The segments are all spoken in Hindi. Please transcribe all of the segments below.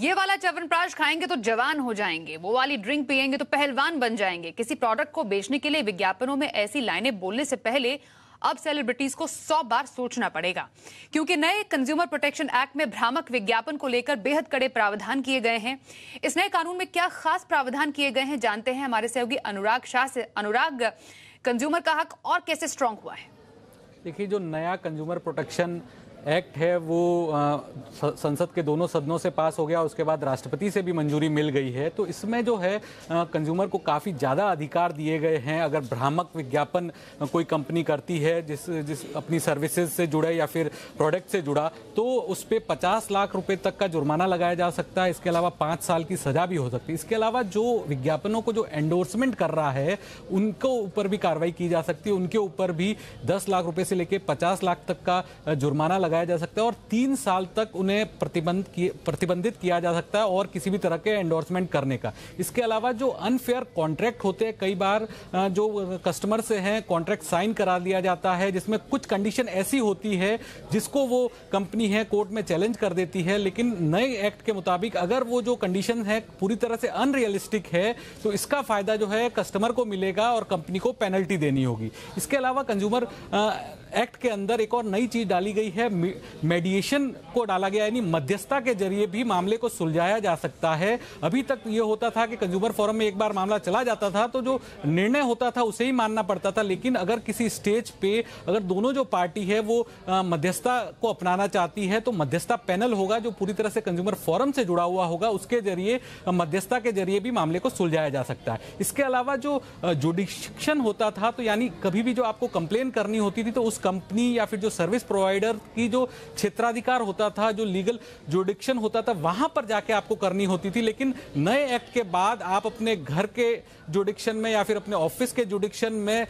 ये वाला च्यवनप्राश खाएंगे तो जवान हो जाएंगे वो वाली ड्रिंक पिएंगे तो पहलवान बन जाएंगे किसी प्रोडक्ट को बेचने के लिए विज्ञापनों में ऐसी लाइनें बोलने से पहले अब सेलिब्रिटीज को सौ बार सोचना पड़ेगा क्योंकि नए कंज्यूमर प्रोटेक्शन एक्ट में भ्रामक विज्ञापन को लेकर बेहद कड़े प्रावधान किए गए हैं इस नए कानून में क्या खास प्रावधान किए गए हैं जानते हैं हमारे सहयोगी अनुराग शाह से अनुराग कंज्यूमर का हक और कैसे स्ट्रांग हुआ है देखिए जो नया कंज्यूमर प्रोटेक्शन एक्ट है वो संसद के दोनों सदनों से पास हो गया उसके बाद राष्ट्रपति से भी मंजूरी मिल गई है तो इसमें जो है कंज्यूमर को काफ़ी ज़्यादा अधिकार दिए गए हैं अगर भ्रामक विज्ञापन कोई कंपनी करती है जिस जिस अपनी सर्विसेज से जुड़े या फिर प्रोडक्ट से जुड़ा तो उस पर पचास लाख रुपये तक का जुर्माना लगाया जा सकता है इसके अलावा पाँच साल की सज़ा भी हो सकती है इसके अलावा जो विज्ञापनों को जो एंडोर्समेंट कर रहा है उनको ऊपर भी कार्रवाई की जा सकती है उनके ऊपर भी दस लाख रुपये से लेकर पचास लाख तक का जुर्माना लगाया जा सकता है और तीन साल तक उन्हें प्रतिबंध की, प्रतिबंधित किया जा सकता है और किसी भी तरह के एंडोर्समेंट करने का इसके अलावा जो अनफेयर कॉन्ट्रैक्ट होते हैं कई बार जो कस्टमर से हैं कॉन्ट्रैक्ट साइन करा दिया जाता है जिसमें कुछ कंडीशन ऐसी होती है जिसको वो कंपनी है कोर्ट में चैलेंज कर देती है लेकिन नए एक्ट के मुताबिक अगर वो जो कंडीशन है पूरी तरह से अनरियलिस्टिक है तो इसका फायदा जो है कस्टमर को मिलेगा और कंपनी को पेनल्टी देनी होगी इसके अलावा कंज्यूमर एक्ट के अंदर एक और नई चीज डाली गई है मेडिएशन को डाला गया यानी मध्यस्थता के जरिए भी मामले को सुलझाया जा सकता है अभी तक ये होता था कि कंज्यूमर फोरम में एक बार मामला चला जाता था तो जो निर्णय होता था उसे ही मानना पड़ता था लेकिन अगर किसी स्टेज पे अगर दोनों जो पार्टी है वो मध्यस्थता को अपनाना चाहती है तो मध्यस्थता पैनल होगा जो पूरी तरह से कंज्यूमर फोरम से जुड़ा हुआ होगा उसके जरिए मध्यस्थता के जरिए भी मामले को सुलझाया जा सकता है इसके अलावा जो जुडिशन होता था तो यानी कभी भी जो आपको कंप्लेन करनी होती थी तो उस कंपनी या फिर जो सर्विस प्रोवाइडर की पूरी जो क्षेत्राधिकार होता था जो लीगल जोडिक्शन होता था वहां पर जाके आपको करनी होती थी लेकिन नए एक्ट के बाद आप अपने घर के जोडिक्शन में या फिर अपने ऑफिस के जोडिक्शन में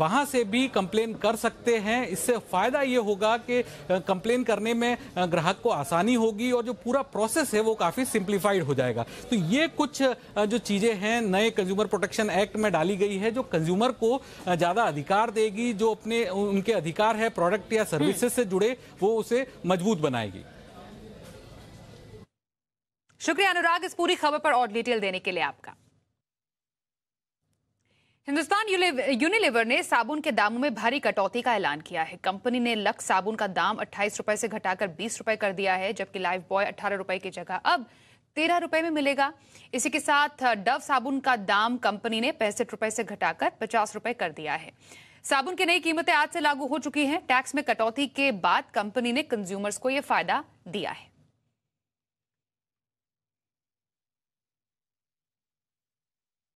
वहां से भी कंप्लेन कर सकते हैं इससे फायदा ये होगा कि कंप्लेन करने में ग्राहक को आसानी होगी और जो पूरा प्रोसेस है वो काफी सिंप्लीफाइड हो जाएगा तो ये कुछ जो चीजें हैं नए कंज्यूमर प्रोटेक्शन एक्ट में डाली गई है जो कंज्यूमर को ज्यादा अधिकार देगी जो अपने उनके अधिकार है प्रोडक्ट या सर्विसेज से जुड़े वो उसे मजबूत बनाएगी शुक्रिया अनुराग इस पूरी खबर पर और डिटेल देने के लिए आपका हिंदुस्तान यूनिलीवर ने साबुन के दामों में भारी कटौती का ऐलान किया है कंपनी ने लक्स साबुन का दाम अट्ठाईस रुपए से घटाकर बीस रुपए कर दिया है जबकि लाइफ बॉय अठारह रुपए की जगह अब तेरह रुपए में मिलेगा इसी के साथ डव साबुन का दाम कंपनी ने पैंसठ रुपए से घटाकर पचास रुपए कर दिया है साबुन की नई कीमतें आज से लागू हो चुकी हैं टैक्स में कटौती के बाद कंपनी ने कंज्यूमर्स को यह फायदा दिया है